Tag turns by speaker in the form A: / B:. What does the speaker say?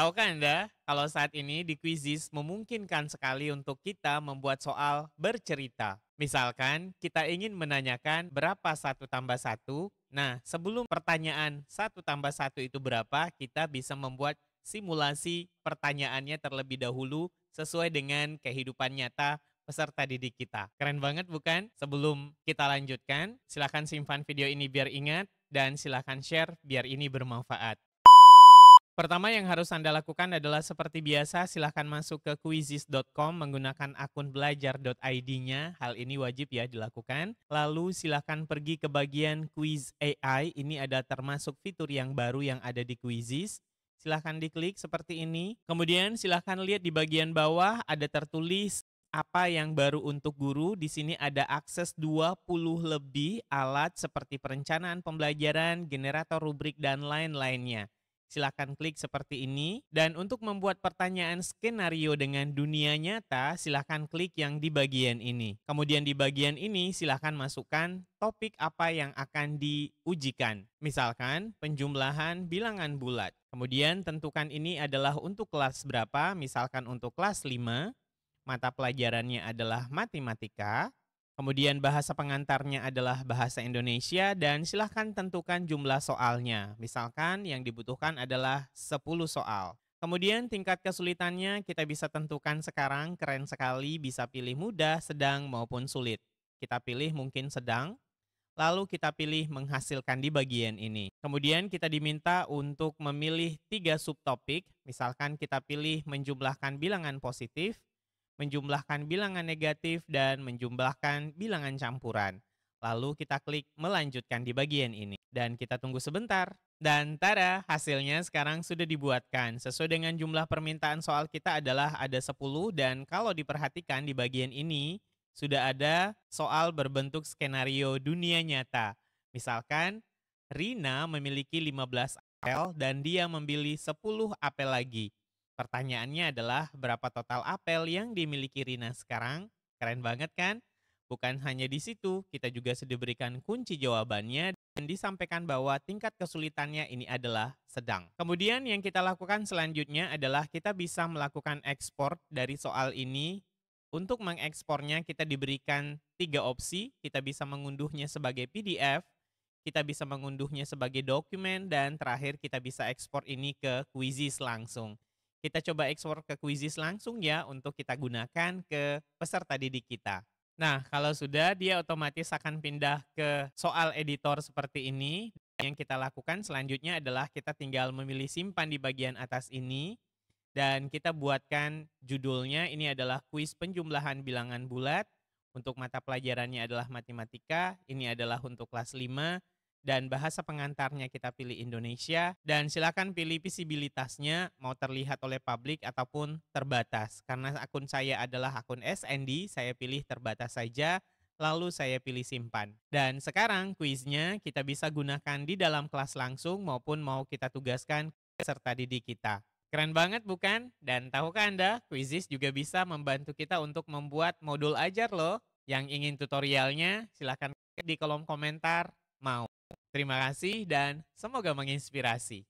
A: Tahukah Anda kalau saat ini di kuisis memungkinkan sekali untuk kita membuat soal bercerita. Misalkan kita ingin menanyakan berapa satu tambah satu. Nah, sebelum pertanyaan satu tambah satu itu berapa, kita bisa membuat simulasi pertanyaannya terlebih dahulu sesuai dengan kehidupan nyata peserta didik kita. Keren banget bukan? Sebelum kita lanjutkan, silahkan simpan video ini biar ingat dan silahkan share biar ini bermanfaat. Pertama yang harus Anda lakukan adalah seperti biasa silahkan masuk ke quizzes.com menggunakan akun belajar.id-nya. Hal ini wajib ya dilakukan. Lalu silahkan pergi ke bagian quiz AI. Ini ada termasuk fitur yang baru yang ada di quizzes. Silahkan diklik seperti ini. Kemudian silahkan lihat di bagian bawah ada tertulis apa yang baru untuk guru. Di sini ada akses 20 lebih alat seperti perencanaan pembelajaran, generator rubrik, dan lain-lainnya. Silahkan klik seperti ini. Dan untuk membuat pertanyaan skenario dengan dunia nyata, silahkan klik yang di bagian ini. Kemudian di bagian ini silahkan masukkan topik apa yang akan diujikan. Misalkan penjumlahan bilangan bulat. Kemudian tentukan ini adalah untuk kelas berapa, misalkan untuk kelas 5, mata pelajarannya adalah matematika, Kemudian bahasa pengantarnya adalah bahasa Indonesia dan silahkan tentukan jumlah soalnya. Misalkan yang dibutuhkan adalah 10 soal. Kemudian tingkat kesulitannya kita bisa tentukan sekarang, keren sekali bisa pilih mudah, sedang maupun sulit. Kita pilih mungkin sedang, lalu kita pilih menghasilkan di bagian ini. Kemudian kita diminta untuk memilih tiga subtopik, misalkan kita pilih menjumlahkan bilangan positif, menjumlahkan bilangan negatif, dan menjumlahkan bilangan campuran. Lalu kita klik melanjutkan di bagian ini. Dan kita tunggu sebentar. Dan tada, hasilnya sekarang sudah dibuatkan. Sesuai dengan jumlah permintaan soal kita adalah ada 10 dan kalau diperhatikan di bagian ini sudah ada soal berbentuk skenario dunia nyata. Misalkan Rina memiliki 15 apel dan dia membeli 10 apel lagi. Pertanyaannya adalah berapa total apel yang dimiliki Rina sekarang? Keren banget kan? Bukan hanya di situ, kita juga sudah berikan kunci jawabannya dan disampaikan bahwa tingkat kesulitannya ini adalah sedang. Kemudian yang kita lakukan selanjutnya adalah kita bisa melakukan ekspor dari soal ini. Untuk mengekspornya kita diberikan tiga opsi, kita bisa mengunduhnya sebagai PDF, kita bisa mengunduhnya sebagai dokumen, dan terakhir kita bisa ekspor ini ke Quizzes langsung kita coba ekspor ke Quizzes langsung ya untuk kita gunakan ke peserta didik kita. Nah, kalau sudah dia otomatis akan pindah ke soal editor seperti ini. Yang kita lakukan selanjutnya adalah kita tinggal memilih simpan di bagian atas ini dan kita buatkan judulnya ini adalah kuis penjumlahan bilangan bulat. Untuk mata pelajarannya adalah matematika, ini adalah untuk kelas 5 dan bahasa pengantarnya kita pilih Indonesia dan silakan pilih visibilitasnya mau terlihat oleh publik ataupun terbatas karena akun saya adalah akun SND saya pilih terbatas saja lalu saya pilih simpan dan sekarang kuisnya kita bisa gunakan di dalam kelas langsung maupun mau kita tugaskan serta didik kita Keren banget bukan? Dan tahukah Anda, Quizzes juga bisa membantu kita untuk membuat modul ajar loh. Yang ingin tutorialnya silahkan di kolom komentar mau. Terima kasih dan semoga menginspirasi.